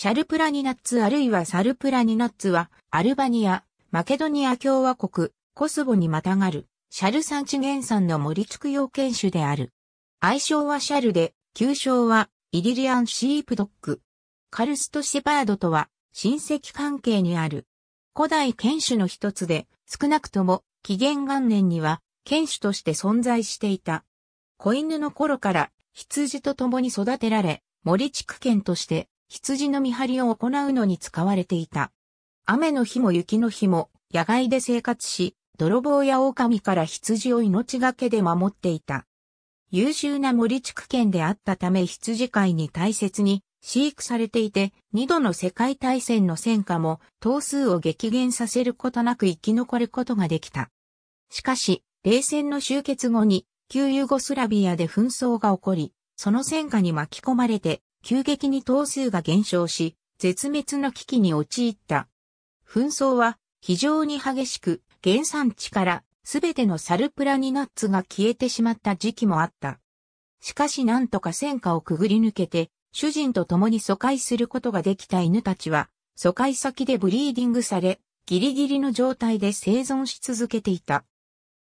シャルプラニナッツあるいはサルプラニナッツは、アルバニア、マケドニア共和国、コスボにまたがる、シャル産地原産の森畜養犬種である。愛称はシャルで、旧称は、イリリアンシープドッグ。カルストシェパードとは、親戚関係にある。古代犬種の一つで、少なくとも、紀元元年には、犬種として存在していた。子犬の頃から、羊と共に育てられ、森地区犬として、羊の見張りを行うのに使われていた。雨の日も雪の日も野外で生活し、泥棒や狼から羊を命がけで守っていた。優秀な森地区県であったため羊飼いに大切に飼育されていて、二度の世界大戦の戦火も頭数を激減させることなく生き残ることができた。しかし、冷戦の終結後に旧ユーゴスラビアで紛争が起こり、その戦火に巻き込まれて急激に頭数が減少し、絶滅の危機に陥った。紛争は非常に激しく、原産地からすべてのサルプラニナッツが消えてしまった時期もあった。しかしなんとか戦火をくぐり抜けて、主人と共に疎開することができた犬たちは、疎開先でブリーディングされ、ギリギリの状態で生存し続けていた。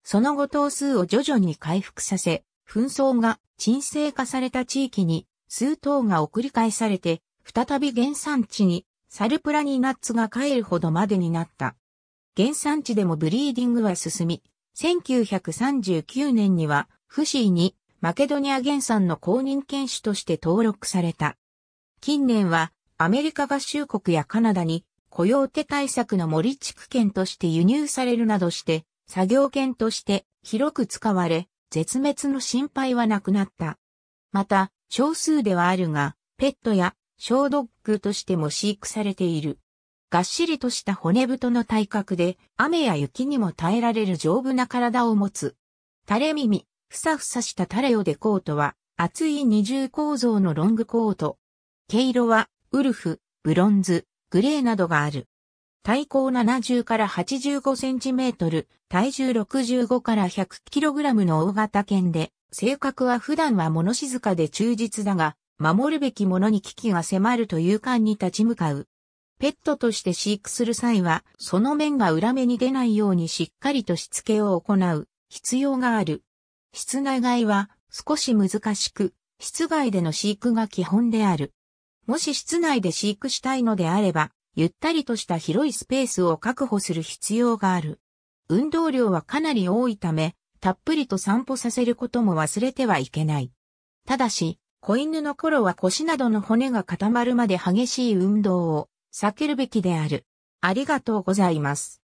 その後頭数を徐々に回復させ、紛争が沈静化された地域に数頭が送り返されて、再び原産地にサルプラニナッツが帰るほどまでになった。原産地でもブリーディングは進み、1939年にはフシーにマケドニア原産の公認犬種として登録された。近年はアメリカ合衆国やカナダに雇用手対策の森地区犬として輸入されるなどして、作業犬として広く使われ、絶滅の心配はなくなった。また、少数ではあるが、ペットや小ドッグとしても飼育されている。がっしりとした骨太の体格で、雨や雪にも耐えられる丈夫な体を持つ。垂れ耳、ふさふさした垂れオデコートは、厚い二重構造のロングコート。毛色は、ウルフ、ブロンズ、グレーなどがある。体高70から85センチメートル、体重65から100キログラムの大型犬で、性格は普段は物静かで忠実だが、守るべきものに危機が迫るという感に立ち向かう。ペットとして飼育する際は、その面が裏目に出ないようにしっかりとしつけを行う必要がある。室内外は少し難しく、室外での飼育が基本である。もし室内で飼育したいのであれば、ゆったりとした広いスペースを確保する必要がある。運動量はかなり多いため、たっぷりと散歩させることも忘れてはいけない。ただし、子犬の頃は腰などの骨が固まるまで激しい運動を避けるべきである。ありがとうございます。